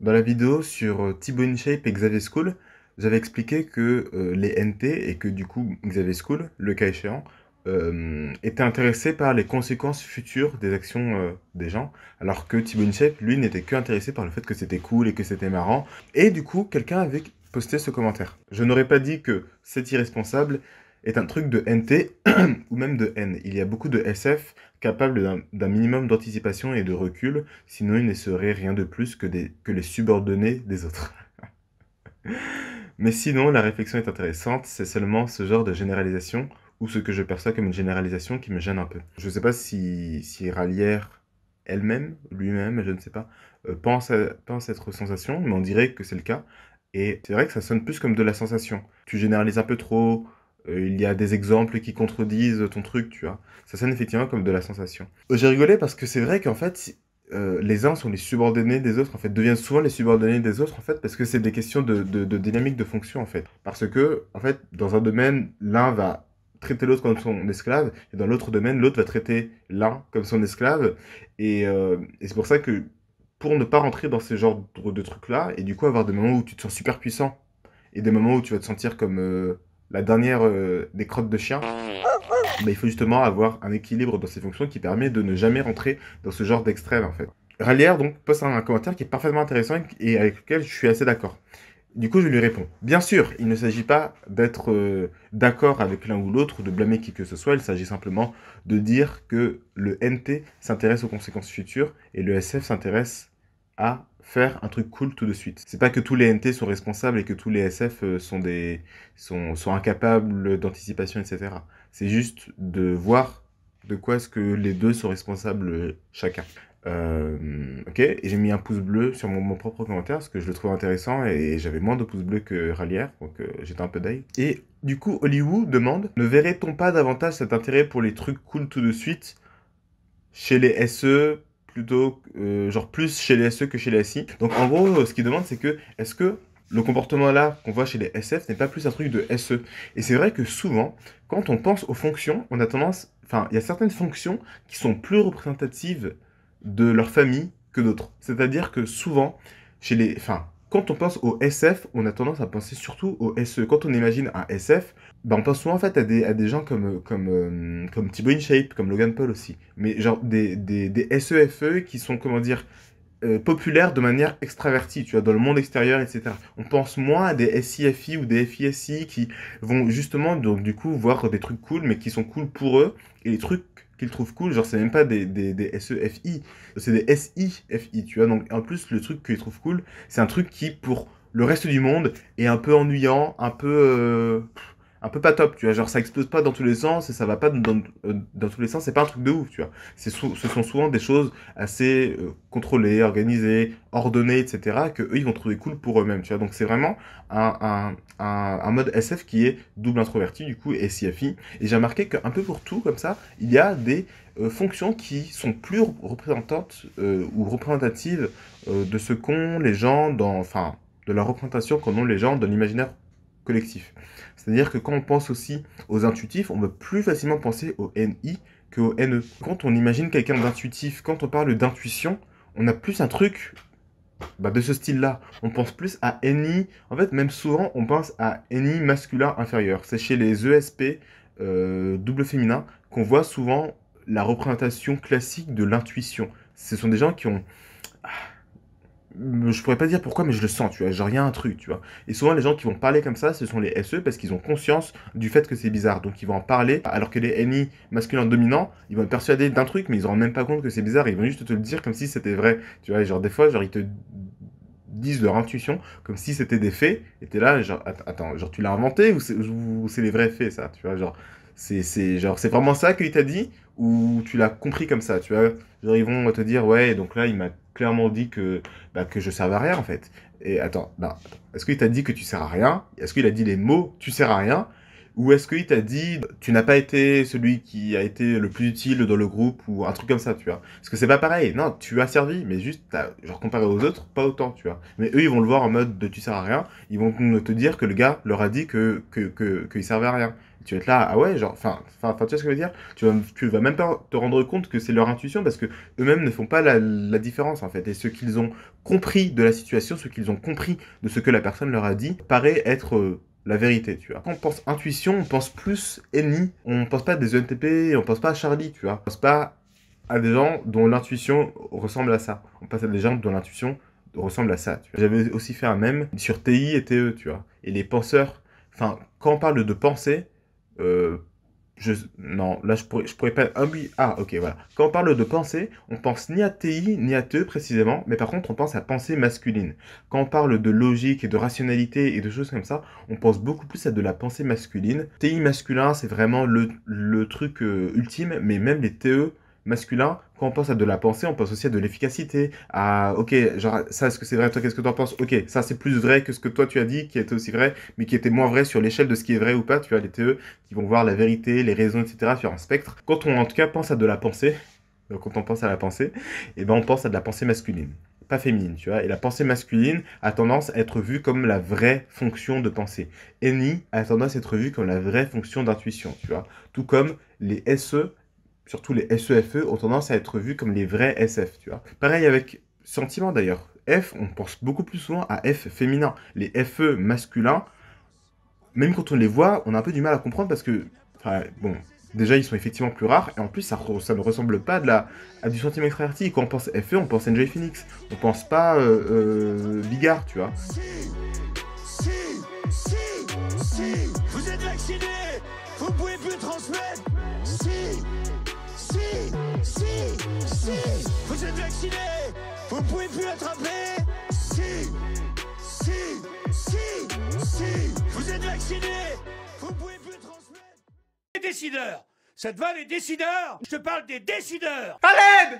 Dans la vidéo sur euh, Thibaut InShape et Xavier School, j'avais expliqué que euh, les NT et que du coup Xavier School, le cas échéant, euh, était intéressé par les conséquences futures des actions des gens, alors que Thibaut InShape, lui, n'était que intéressé par le fait que c'était cool et que c'était marrant. Et du coup, quelqu'un avait posté ce commentaire. Je n'aurais pas dit que c'est irresponsable est un truc de NT ou même de N. Il y a beaucoup de SF capable d'un minimum d'anticipation et de recul, sinon il ne serait rien de plus que, les subordonnés des autres. Mais sinon, la réflexion est intéressante, c'est seulement ce genre de généralisation, ou ce que je perçois comme une généralisation qui me gêne un peu. Je ne sais pas si, si Ralière elle-même, lui-même, je ne sais pas, euh, pense à, pense à cette sensation, mais on dirait que c'est le cas. Et c'est vrai que ça sonne plus comme de la sensation. Tu généralises un peu trop, euh, il y a des exemples qui contredisent ton truc, tu vois. Ça sonne effectivement comme de la sensation. Euh, j'ai rigolé parce que c'est vrai qu'en fait, euh, les uns sont les subordonnés des autres, en fait, deviennent souvent les subordonnés des autres, en fait, parce que c'est des questions de, dynamique de fonction, en fait. Parce que, en fait, dans un domaine, l'un va traiter l'autre comme son esclave, et dans l'autre domaine, l'autre va traiter l'un comme son esclave. Et, c'est pour ça que, pour ne pas rentrer dans ce genre de, trucs-là, et du coup avoir des moments où tu te sens super puissant, et des moments où tu vas te sentir comme la dernière euh, des crottes de chien, mais il faut justement avoir un équilibre dans ses fonctions qui permet de ne jamais rentrer dans ce genre d'extrême en fait. Rallière donc poste un commentaire qui est parfaitement intéressant et avec lequel je suis assez d'accord. Du coup, je lui réponds. Bien sûr, il ne s'agit pas d'être euh, d'accord avec l'un ou l'autre, de blâmer qui que ce soit, il s'agit simplement de dire que le NT s'intéresse aux conséquences futures et le SF s'intéresse à faire un truc cool tout de suite. C'est pas que tous les NT sont responsables et que tous les SF euh, sont des sont, incapables d'anticipation, etc. C'est juste de voir de quoi est-ce que les deux sont responsables euh, chacun. Euh, ok, j'ai mis un pouce bleu sur mon, propre commentaire parce que je le trouve intéressant et j'avais moins de pouces bleus que Ralière, donc j'étais un peu d'ail. Et du coup, Hollywood demande Ne verrait-on pas davantage cet intérêt pour les trucs cool tout de suite chez les SE plutôt euh, genre plus chez les SE que chez les SI. Donc en gros, ce qu'ils demande c'est que est-ce que le comportement là qu'on voit chez les SF n'est pas plus un truc de SE Et c'est vrai que souvent, quand on pense aux fonctions, on a tendance, enfin, il y a certaines fonctions qui sont plus représentatives de leur famille que d'autres. C'est-à-dire que souvent, chez les, enfin, quand on pense au SF, on a tendance à penser surtout au SE. Quand on imagine un SF, ben, on pense souvent en fait à des, des gens comme, comme, euh, comme Thibaut InShape, comme Logan Paul aussi. Mais genre des, des, SEFE e qui sont, comment dire, euh, populaires de manière extravertie, tu vois, dans le monde extérieur, etc. On pense moins à des SIFI ou des FISI qui vont justement, donc du coup, voir des trucs cool, mais qui sont cool pour eux, et les trucs qu'ils trouvent cool. Genre, c'est même pas des, des, des SEFI, c'est des SIFI, tu vois. Donc, en plus, le truc qu'ils trouvent cool, c'est un truc qui, pour le reste du monde, est un peu ennuyant, un peu. Euh, un peu pas top, tu vois. Genre, ça explose pas dans tous les sens et ça va pas dans, tous les sens. C'est pas un truc de ouf, tu vois. C'est ce sont souvent des choses assez euh, contrôlées, organisées, ordonnées, etc. que eux, ils vont trouver cool pour eux-mêmes, tu vois. Donc, c'est vraiment un, mode SF qui est double introverti, du coup, et CFI. Et j'ai remarqué qu'un peu pour tout, comme ça, il y a des euh, fonctions qui sont plus représentantes euh, ou représentatives de ce qu'ont les gens dans, enfin, de la représentation qu'en ont les gens dans l'imaginaire collectif. C'est-à-dire que quand on pense aussi aux intuitifs, on va plus facilement penser au NI que au NE. Quand on imagine quelqu'un d'intuitif, quand on parle d'intuition, on a plus un truc bah, de ce style-là. On pense plus à NI. En fait, même souvent, on pense à NI masculin inférieur. C'est chez les ESP, euh, double féminin, qu'on voit souvent la représentation classique de l'intuition. Ce sont des gens qui ont ah, je pourrais pas dire pourquoi, mais je le sens, tu vois. Genre, il y un truc, tu vois. Et souvent, les gens qui vont parler comme ça, ce sont les SE parce qu'ils ont conscience du fait que c'est bizarre. Donc, ils vont en parler, alors que les NI masculins dominants, ils vont te persuader d'un truc, mais ils se rendent même pas compte que c'est bizarre. Ils vont juste te le dire comme si c'était vrai, tu vois. genre, des fois, genre, ils te disent leur intuition comme si c'était des faits. Et t'es là, genre, attends, genre, tu l'as inventé ou c'est les vrais faits, ça, tu vois. Genre, c'est genre c'est vraiment ça qu'il t'a dit ou tu l'as compris comme ça, tu vois ils vont te dire ouais, donc là il m'a clairement dit que bah, que je servais à rien en fait. Et attends, bah, est-ce qu'il t'a dit que tu sers à rien Est-ce qu'il a dit les mots tu sers à rien ou est-ce qu'il t'a dit, tu n'as pas été celui qui a été le plus utile dans le groupe ou un truc comme ça, tu vois Parce que c'est pas pareil. Non, tu as servi, mais juste, as, genre comparé aux autres, pas autant, tu vois. Mais eux, ils vont le voir en mode de tu sers à rien. Ils vont te dire que le gars leur a dit que que que, que servait à rien. tu vas être là, ah ouais, genre, enfin, enfin, tu vois ce que je veux dire tu vas, tu vas même pas te rendre compte que c'est leur intuition parce que eux-mêmes ne font pas la, la différence, en fait. Et ce qu'ils ont compris de la situation, ce qu'ils ont compris de ce que la personne leur a dit, paraît être euh, la vérité, tu vois. Quand on pense intuition, on pense plus ennemi. On pense pas à des ENTP, on pense pas à Charlie, tu vois. On pense pas à des gens dont l'intuition ressemble à ça. On pense à des gens dont l'intuition ressemble à ça. J'avais aussi fait un même sur TI et TE, tu vois. Et les penseurs, enfin, quand on parle de penser euh, je, non, là je pourrais, je pourrais pas. Ah oui, ah ok, voilà. Quand on parle de pensée, on pense ni à TI ni à TE précisément, mais par contre on pense à pensée masculine. Quand on parle de logique et de rationalité et de choses comme ça, on pense beaucoup plus à de la pensée masculine. TI masculin, c'est vraiment le, le truc euh, ultime, mais même les TE masculin, quand on pense à de la pensée, on pense aussi à de l'efficacité, à ok, genre ça est-ce que c'est vrai, toi qu'est-ce que tu en penses Ok, ça c'est plus vrai que ce que toi tu as dit, qui était aussi vrai, mais qui était moins vrai sur l'échelle de ce qui est vrai ou pas, tu vois, les TE qui vont voir la vérité, les raisons, etc. sur un spectre. Quand on en tout cas pense à de la pensée, euh, quand on pense à la pensée, et eh ben on pense à de la pensée masculine pas féminine, tu vois. Et la pensée masculine a tendance à être vue comme la vraie fonction de pensée. NI a tendance à être vue comme la vraie fonction d'intuition, tu vois. Tout comme les SE surtout les SEFE, e, ont tendance à être vus comme les vrais SF, tu vois. Pareil avec sentiment d'ailleurs. F, on pense beaucoup plus souvent à F féminin. Les FE masculins, même quand on les voit, on a un peu du mal à comprendre parce que, enfin, bon, déjà ils sont effectivement plus rares et en plus ça, ne ressemble pas de la, à du sentiment extraverti. Quand on pense FE, on pense NJ Phoenix, on pense pas euh, euh, Bigard, tu vois. Si, si, si, vous êtes vacciné, vous pouvez plus transmettre. Si, si, si, si, vous êtes vacciné, vous pouvez plus attraper. Si, si, si, si, vous êtes vacciné, vous ne pouvez plus transmettre. Les décideurs, ça te va les décideurs Je te parle des décideurs. Allez